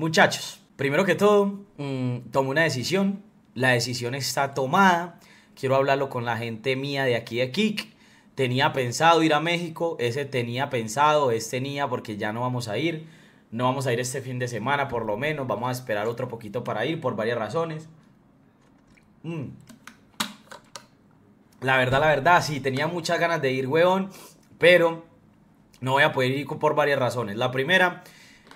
Muchachos, primero que todo, mm, tomo una decisión. La decisión está tomada. Quiero hablarlo con la gente mía de aquí de Kik. Tenía pensado ir a México, ese tenía pensado, ese tenía porque ya no vamos a ir. No vamos a ir este fin de semana por lo menos, vamos a esperar otro poquito para ir por varias razones. Mm. La verdad, la verdad, sí, tenía muchas ganas de ir, weón, pero no voy a poder ir por varias razones. La primera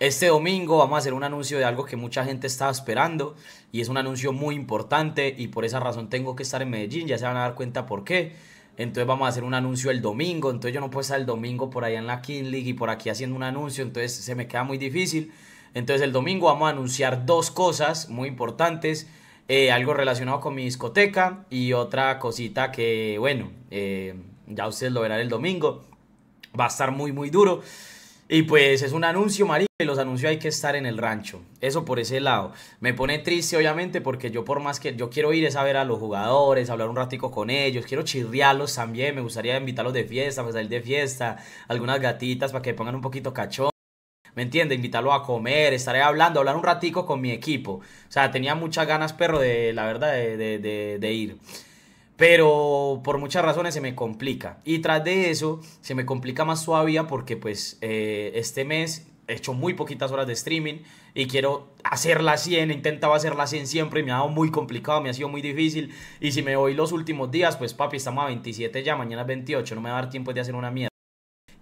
este domingo vamos a hacer un anuncio de algo que mucha gente estaba esperando y es un anuncio muy importante y por esa razón tengo que estar en Medellín, ya se van a dar cuenta por qué. Entonces vamos a hacer un anuncio el domingo, entonces yo no puedo estar el domingo por allá en la King League y por aquí haciendo un anuncio, entonces se me queda muy difícil. Entonces el domingo vamos a anunciar dos cosas muy importantes, eh, algo relacionado con mi discoteca y otra cosita que, bueno, eh, ya ustedes lo verán el domingo, va a estar muy muy duro. Y pues es un anuncio, marica, y los anuncios hay que estar en el rancho. Eso por ese lado. Me pone triste, obviamente, porque yo por más que yo quiero ir a ver a los jugadores, hablar un ratico con ellos, quiero chirriarlos también, me gustaría invitarlos de fiesta, pues salir de fiesta, algunas gatitas para que pongan un poquito cachón. ¿me entiende? Invitarlo a comer, estaré hablando, hablar un ratico con mi equipo. O sea, tenía muchas ganas, perro, de la verdad, de, de, de ir pero por muchas razones se me complica. Y tras de eso, se me complica más todavía porque pues eh, este mes he hecho muy poquitas horas de streaming y quiero hacerla 100, intentaba hacer las 100 siempre y me ha dado muy complicado, me ha sido muy difícil. Y si me voy los últimos días, pues papi, estamos a 27 ya, mañana es 28, no me va a dar tiempo de hacer una mierda.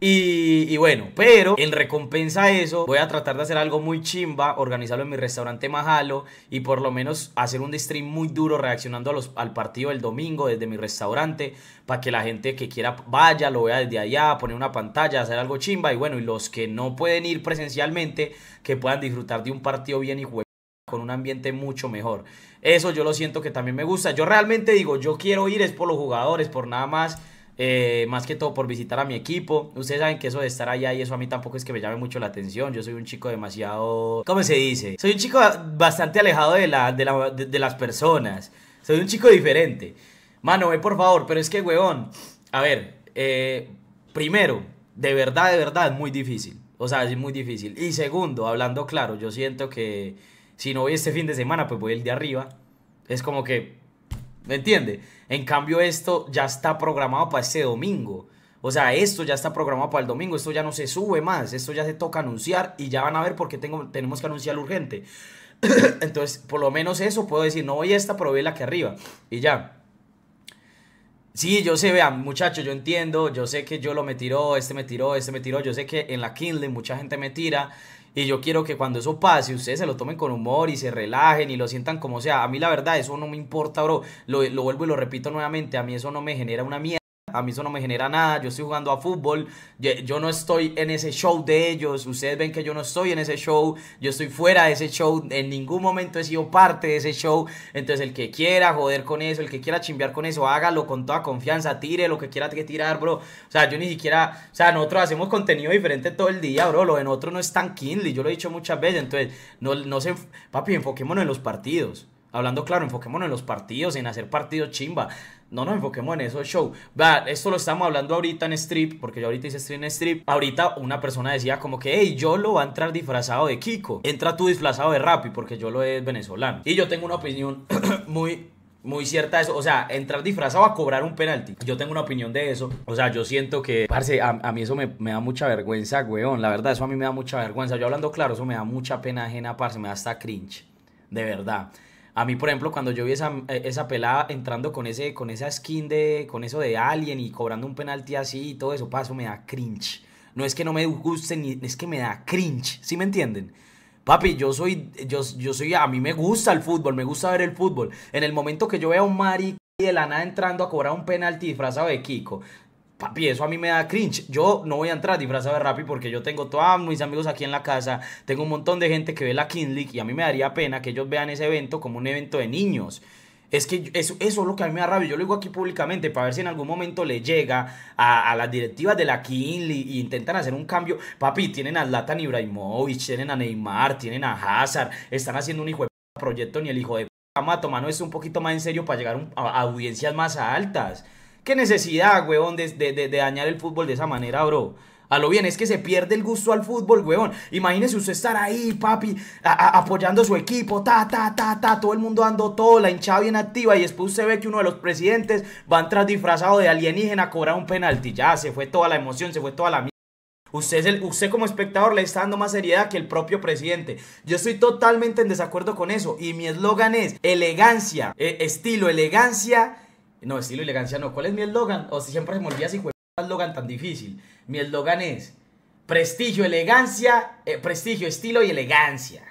Y, bueno, pero en recompensa a eso, voy a tratar de hacer algo muy chimba, organizarlo en mi restaurante Majalo y por lo menos hacer un stream muy duro reaccionando al partido del domingo desde mi restaurante para que la gente que quiera vaya, lo vea desde allá, poner una pantalla, hacer algo chimba y bueno, y los que no pueden ir presencialmente, que puedan disfrutar de un partido bien y juego con un ambiente mucho mejor. Eso yo lo siento que también me gusta. Yo realmente digo, yo quiero ir es por los jugadores, por nada más eh, más que todo por visitar a mi equipo. Ustedes saben que eso de estar allá y eso a mí tampoco es que me llame mucho la atención. Yo soy un chico demasiado... ¿Cómo se dice? Soy un chico bastante alejado de, la, de, las personas. Soy un chico diferente. Mano, ve por favor, pero es que, weón, a ver, eh, primero, de verdad, de verdad, es muy difícil. O sea, es muy difícil. Y segundo, hablando claro, yo siento que si no voy este fin de semana, pues voy el de arriba. Es como que ¿Me entiende? En cambio, esto ya está programado para este domingo. O sea, esto ya está programado para el domingo, esto ya no se sube más, esto ya se toca anunciar y ya van a ver por qué tengo, tenemos que anunciar urgente. Entonces, por lo menos eso puedo decir, no voy a esta, pero voy a la que arriba. Y ya. Sí, yo sé, vean, muchachos, yo entiendo, yo sé que yo lo me tiró, este me tiró, este me tiró, yo sé que en la Kindle mucha gente me tira, y yo quiero que cuando eso pase, ustedes se lo tomen con humor y se relajen y lo sientan como sea. A mí la verdad, eso no me importa, bro. Lo, vuelvo y lo repito nuevamente. A mí eso no me genera una mierda a mí eso no me genera nada, yo estoy jugando a fútbol, yo, no estoy en ese show de ellos, ustedes ven que yo no estoy en ese show, yo estoy fuera de ese show, en ningún momento he sido parte de ese show, entonces el que quiera joder con eso, el que quiera chimbear con eso, hágalo con toda confianza, tire lo que quiera que tirar, bro, o sea, yo ni siquiera, o sea, nosotros hacemos contenido diferente todo el día, bro, lo de nosotros no es tan kindly, yo lo he dicho muchas veces, entonces, no, no se, papi, enfoquémonos en los partidos, hablando claro, enfoquémonos en los partidos, en hacer partidos chimba no nos enfoquemos en eso show. esto lo estamos hablando ahorita en strip, porque yo ahorita hice stream en strip. Ahorita una persona decía como que, hey, yo lo va a entrar disfrazado de Kiko. Entra tú disfrazado de Rappi, porque yo lo es venezolano. Y yo tengo una opinión muy muy cierta eso. O sea, entrar disfrazado a cobrar un penalti. Yo tengo una opinión de eso. O sea, yo siento que, parce, a, mí eso me, me, da mucha vergüenza, weón. La verdad, eso a mí me da mucha vergüenza. Yo hablando claro, eso me da mucha pena ajena, parce, me da hasta cringe. De verdad. A mí, por ejemplo, cuando yo vi esa, eh, esa pelada entrando con, ese, con esa skin de, con eso de Alien y cobrando un penalti así y todo eso, paso, me da cringe. No es que no me guste, ni, es que me da cringe, ¿sí me entienden? Papi, yo soy, yo, yo soy, a mí me gusta el fútbol, me gusta ver el fútbol. En el momento que yo veo a un Mari de la nada entrando a cobrar un penalti disfrazado de Kiko, Papi, eso a mí me da cringe. Yo no voy a entrar disfrazado de Rappi porque yo tengo todos ah, mis amigos aquí en la casa. Tengo un montón de gente que ve la King y a mí me daría pena que ellos vean ese evento como un evento de niños. Es que eso, es lo que a mí me da rabia. Yo lo digo aquí públicamente para ver si en algún momento le llega a, las directivas de la Kinley y, intentan hacer un cambio. Papi, tienen a Zlatan Ibrahimovic, tienen a Neymar, tienen a Hazard. Están haciendo un hijo de proyecto ni el hijo de p. Tomando tomarnos es un poquito más en serio para llegar a audiencias más altas. Qué necesidad, weón, de, de, dañar el fútbol de esa manera, bro. A lo bien, es que se pierde el gusto al fútbol, weón. Imagínese usted estar ahí, papi, apoyando a su equipo, ta, ta, ta, ta, todo el mundo dando todo, la hinchada bien activa. Y después usted ve que uno de los presidentes va tras disfrazado de alienígena a cobrar un penalti. Ya, se fue toda la emoción, se fue toda la Usted, usted como espectador le está dando más seriedad que el propio presidente. Yo estoy totalmente en desacuerdo con eso. Y mi eslogan es elegancia, eh, estilo, elegancia no, estilo y elegancia no. ¿Cuál es mi eslogan? O si siempre se me olvida si juega eslogan tan difícil. Mi eslogan es prestigio, elegancia, eh, prestigio, estilo y elegancia.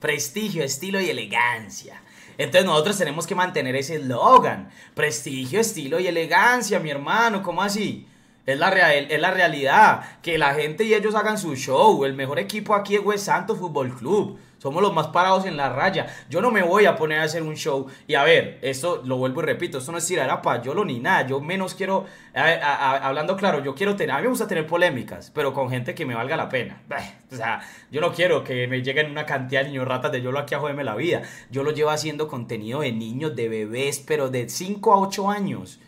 Prestigio, estilo y elegancia. Entonces nosotros tenemos que mantener ese eslogan. Prestigio, estilo y elegancia, mi hermano. ¿Cómo así? Es la, real, es la realidad. Que la gente y ellos hagan su show. El mejor equipo aquí es santo Santos Fútbol Club. Somos los más parados en la raya. Yo no me voy a poner a hacer un show. Y a ver, eso lo vuelvo y repito, esto no es tirar a yo ni nada. Yo menos quiero, hablando claro, yo quiero tener, a mí me gusta tener polémicas, pero con gente que me valga la pena. O sea, yo no quiero que me lleguen una cantidad de niños ratas de yo lo aquí a joderme la vida. Yo lo llevo haciendo contenido de niños, de bebés, pero de 5 a 8 años.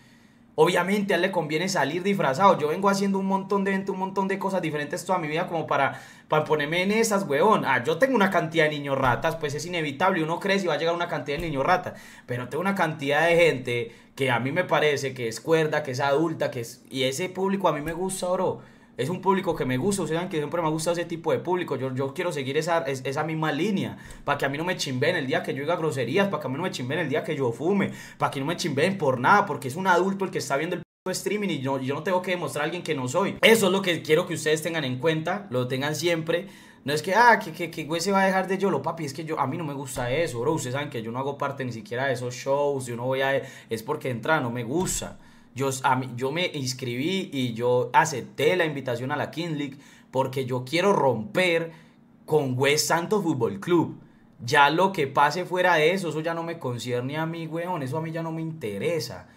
Obviamente a él le conviene salir disfrazado. Yo vengo haciendo un montón de un montón de cosas diferentes toda mi vida como para, para ponerme en esas, weón. Ah, yo tengo una cantidad de niños ratas, pues es inevitable. Uno crece y va a llegar una cantidad de niños ratas. Pero tengo una cantidad de gente que a mí me parece que es cuerda, que es adulta, que es... Y ese público a mí me gusta, bro es un público que me gusta, ustedes saben que siempre me ha gustado ese tipo de público, yo, yo quiero seguir esa, esa misma línea, para que a mí no me chimben el día que yo diga groserías, para que a mí no me chimben el día que yo fume, para que no me chimben por nada, porque es un adulto el que está viendo el streaming y yo, yo no tengo que demostrar a alguien que no soy. Eso es lo que quiero que ustedes tengan en cuenta, lo tengan siempre. No es que, ah, que, que, güey se va a dejar de yo lo papi, es que yo, a mí no me gusta eso, bro, ustedes saben que yo no hago parte ni siquiera de esos shows, yo no voy a, es porque entra, no me gusta. Yo, yo me inscribí y yo acepté la invitación a la King League porque yo quiero romper con West Santos Fútbol Club. Ya lo que pase fuera de eso, eso ya no me concierne a mí, weón. Eso a mí ya no me interesa.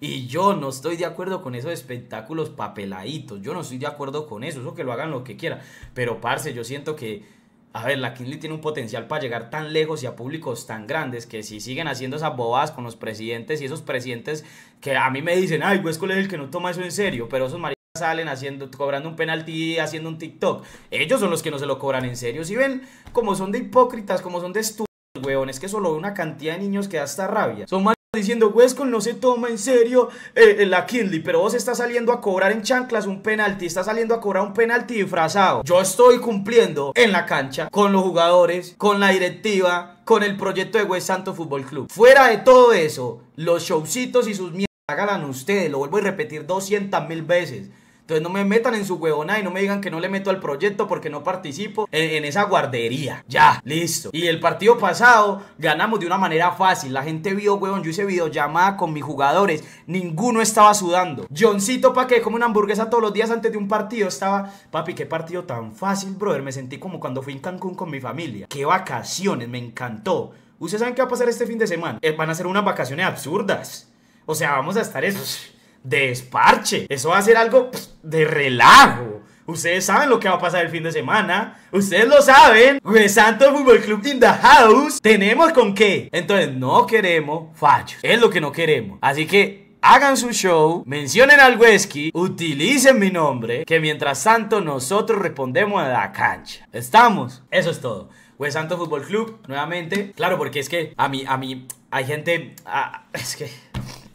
Y yo no estoy de acuerdo con esos espectáculos papeladitos. Yo no estoy de acuerdo con eso. Eso que lo hagan lo que quieran. Pero, parce, yo siento que a ver, la Kinley tiene un potencial para llegar tan lejos y a públicos tan grandes que si siguen haciendo esas bobadas con los presidentes y esos presidentes que a mí me dicen, ay, Huesco es el que no toma eso en serio, pero esos maricas salen haciendo, cobrando un penalti, haciendo un TikTok. Ellos son los que no se lo cobran en serio. Si ven como son de hipócritas, como son de estúpidos, weón, es que solo una cantidad de niños que da hasta rabia. Son diciendo, huesco no se toma en serio eh, eh, la Kindley, pero vos estás saliendo a cobrar en chanclas un penalti, estás saliendo a cobrar un penalti disfrazado. Yo estoy cumpliendo en la cancha con los jugadores, con la directiva, con el proyecto de West Santo Fútbol Club. Fuera de todo eso, los showcitos y sus mierdas, ganan ustedes, lo vuelvo a repetir 200 mil veces. Entonces no me metan en su huevona y no me digan que no le meto al proyecto porque no participo en, esa guardería. Ya, listo. Y el partido pasado ganamos de una manera fácil. La gente vio, huevón, yo hice videollamada con mis jugadores. Ninguno estaba sudando. Johncito, pa' que come una hamburguesa todos los días antes de un partido, estaba... Papi, qué partido tan fácil, brother. Me sentí como cuando fui en Cancún con mi familia. Qué vacaciones, me encantó. ¿Ustedes saben qué va a pasar este fin de semana? Eh, van a ser unas vacaciones absurdas. O sea, vamos a estar esos de desparche. Eso va a ser algo pues, de relajo. Ustedes saben lo que va a pasar el fin de semana. Ustedes lo saben. santo Fútbol Club in the house. Tenemos con qué. Entonces no queremos fallos. Es lo que no queremos. Así que hagan su show, mencionen al Wesky, utilicen mi nombre, que mientras tanto nosotros respondemos a la cancha. ¿Estamos? Eso es todo. we Santo Fútbol Club, nuevamente. Claro, porque es que a mí, a mí, hay gente... Ah, es que...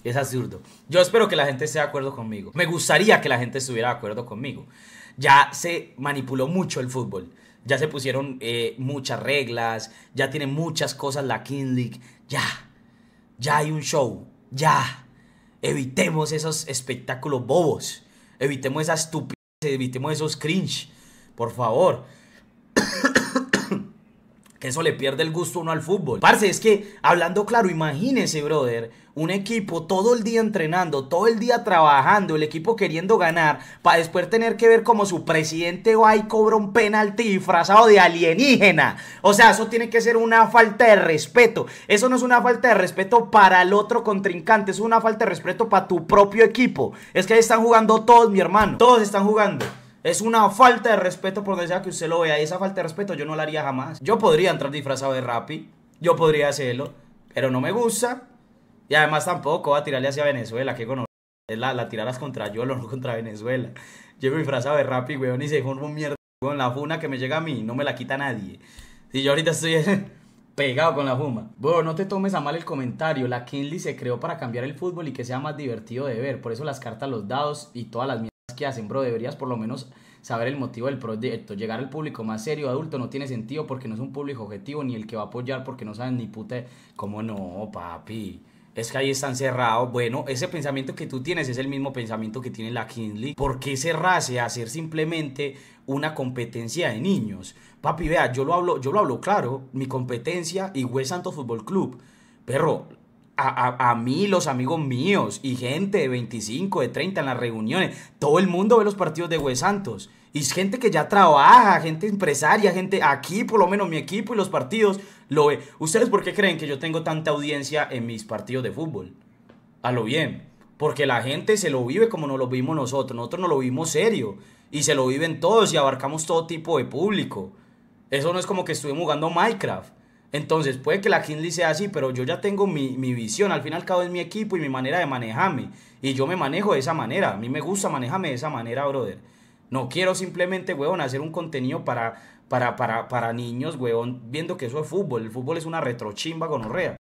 Es absurdo. Yo espero que la gente esté de acuerdo conmigo. Me gustaría que la gente estuviera de acuerdo conmigo. Ya se manipuló mucho el fútbol. Ya se pusieron eh, muchas reglas. Ya tiene muchas cosas la King League. Ya. Ya hay un show. Ya. Evitemos esos espectáculos bobos. Evitemos esa estupidez. Evitemos esos cringe. Por favor eso le pierde el gusto uno al fútbol. Parce, es que hablando claro, imagínese, brother, un equipo todo el día entrenando, todo el día trabajando, el equipo queriendo ganar, para después tener que ver como su presidente va y cobra un penalti disfrazado de alienígena. O sea, eso tiene que ser una falta de respeto. Eso no es una falta de respeto para el otro contrincante, es una falta de respeto para tu propio equipo. Es que ahí están jugando todos, mi hermano. Todos están jugando. Es una falta de respeto por donde sea que usted lo vea. Y esa falta de respeto yo no la haría jamás. Yo podría entrar disfrazado de Rappi. Yo podría hacerlo. Pero no me gusta. Y además tampoco va a tirarle hacia Venezuela. Que cono... La, la tirarás contra yo no contra Venezuela. llevo disfrazado de Rappi, weón. Y se un mierda. Con la funa que me llega a mí. No me la quita nadie. Si yo ahorita estoy... pegado con la fuma. bueno no te tomes a mal el comentario. La Kinley se creó para cambiar el fútbol y que sea más divertido de ver. Por eso las cartas, los dados y todas las que hacen, bro, deberías por lo menos saber el motivo del proyecto. Llegar al público más serio, adulto, no tiene sentido porque no es un público objetivo ni el que va a apoyar porque no saben ni puta. ¿Cómo no, papi? Es que ahí están cerrados. Bueno, ese pensamiento que tú tienes es el mismo pensamiento que tiene la Kinley. ¿Por qué cerrarse a hacer simplemente una competencia de niños? Papi, vea, yo lo hablo, yo lo hablo claro. Mi competencia, y santo Fútbol Club. Perro, a, mí, los amigos míos y gente de 25, de 30 en las reuniones. Todo el mundo ve los partidos de huey Santos. Y gente que ya trabaja, gente empresaria, gente aquí, por lo menos mi equipo y los partidos lo ve. ¿Ustedes por qué creen que yo tengo tanta audiencia en mis partidos de fútbol? A lo bien. Porque la gente se lo vive como no lo vimos nosotros. Nosotros no lo vimos serio. Y se lo viven todos y abarcamos todo tipo de público. Eso no es como que estuvimos jugando Minecraft entonces puede que la Kindly sea así, pero yo ya tengo mi, visión, al fin y al cabo es mi equipo y mi manera de manejarme. Y yo me manejo de esa manera, a mí me gusta manejarme de esa manera, brother. No quiero simplemente, weón, hacer un contenido para, para, para niños, weón, viendo que eso es fútbol. El fútbol es una retrochimba gonorrea.